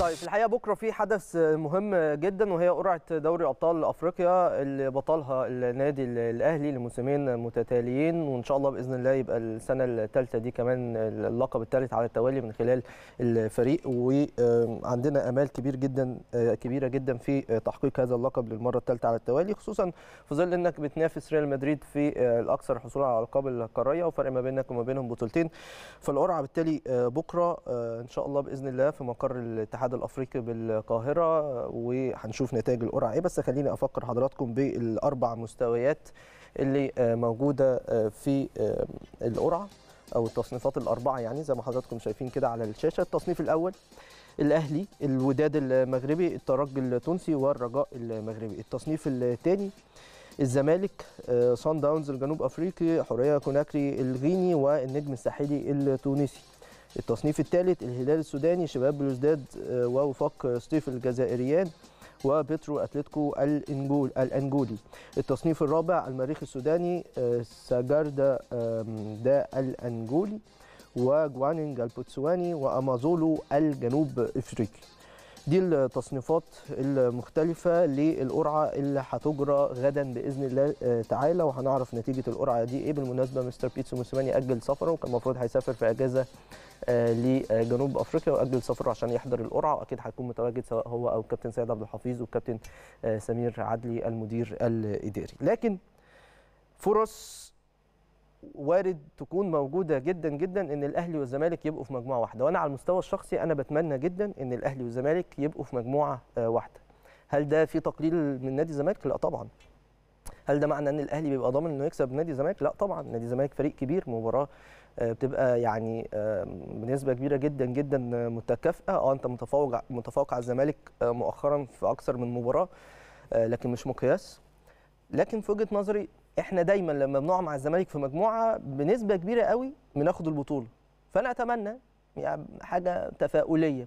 طيب الحقيقه بكره في حدث مهم جدا وهي قرعه دوري ابطال افريقيا اللي بطلها النادي الاهلي لموسمين متتاليين وان شاء الله باذن الله يبقى السنه الثالثه دي كمان اللقب الثالث على التوالي من خلال الفريق وعندنا امال كبير جدا كبيره جدا في تحقيق هذا اللقب للمره الثالثه على التوالي خصوصا في ظل انك بتنافس ريال مدريد في الاكثر حصولا على القاب القاريه وفرق ما بينك وما بينهم بطولتين فالقرعه بالتالي بكره ان شاء الله باذن الله في مقر الاتحاد الاتحاد الافريقي بالقاهره وهنشوف نتائج القرعه ايه بس خليني افكر حضراتكم بالاربع مستويات اللي آه، موجوده آه، في آه، القرعه او التصنيفات الاربعه يعني زي ما حضراتكم شايفين كده على الشاشه التصنيف الاول الاهلي الوداد المغربي الترجي التونسي والرجاء المغربي التصنيف الثاني الزمالك صن داونز الجنوب افريقي حوريه كوناكري الغيني والنجم الساحلي التونسي التصنيف الثالث الهلال السوداني شباب بلوزداد آه، ووفاق سطيف الجزائريان وبترو اتلتيكو الانجول الانجولي التصنيف الرابع المريخ السوداني آه، ساجاردا دا الانجولي وجوانينج البوتسواني وامازولو الجنوب افريقي دي التصنيفات المختلفة للقرعة اللي هتجرى غدا بإذن الله آه، تعالى وهنعرف نتيجة القرعة دي إيه بالمناسبة مستر بيتسو موسيماني أجل سفره وكان المفروض هيسافر في أجازة آه، لجنوب افريقيا واجل سفره عشان يحضر القرعه واكيد هيكون متواجد سواء هو او الكابتن سيد عبد الحفيظ والكابتن آه، سمير عدلي المدير الاداري لكن فرص وارد تكون موجوده جدا جدا ان الاهلي والزمالك يبقوا في مجموعه واحده وانا على المستوى الشخصي انا بتمنى جدا ان الاهلي والزمالك يبقوا في مجموعه آه، واحده هل ده في تقليل من نادي الزمالك لا طبعا هل ده معنى ان الاهلي بيبقى ضامن انه يكسب نادي الزمالك لا طبعا نادي الزمالك فريق كبير مباراه آه، بتبقى يعني آه، بنسبه كبيره جدا جدا متكافئه اه انت متفوق متفوق على الزمالك مؤخرا في اكثر من مباراه لكن مش مقياس لكن في وجهه نظري احنا دايما لما بنقع مع الزمالك في مجموعه بنسبه كبيره قوي بناخد البطوله فانا اتمنى يعني حاجه تفاؤليه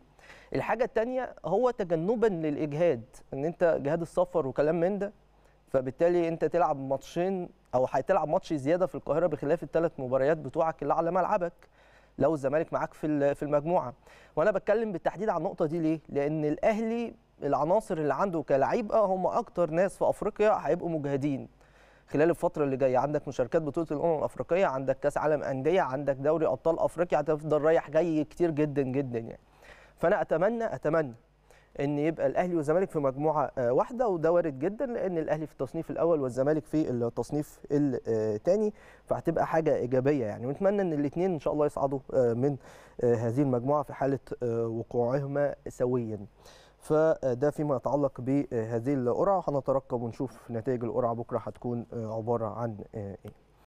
الحاجه الثانيه هو تجنبا للاجهاد ان انت جهاد السفر وكلام من ده فبالتالي انت تلعب ماتشين او هتلعب ماتش زياده في القاهره بخلاف الثلاث مباريات بتوعك اللي على ملعبك لو الزمالك معاك في في المجموعه وانا بتكلم بالتحديد على النقطه دي ليه لان الاهلي العناصر اللي عنده كلاعيبه آه، هم اكتر ناس في افريقيا هيبقوا مجهدين خلال الفتره اللي جايه عندك مشاركات بطوله الامم الافريقيه عندك كاس عالم انديه عندك دوري ابطال افريقيا هتفضل رايح جاي كتير جدا جدا يعني فانا اتمنى اتمنى ان يبقى الاهلي والزمالك في مجموعه آه، واحده وده وارد جدا لان الاهلي في التصنيف الاول والزمالك في التصنيف الثاني فهتبقى حاجه ايجابيه يعني ونتمنى ان الاثنين ان شاء الله يصعدوا آه، من آه، هذه المجموعه في حاله وقوعهما سويا فده فيما يتعلق بهذه القرعه هنترقب ونشوف نتائج القرعه بكره هتكون عباره عن ايه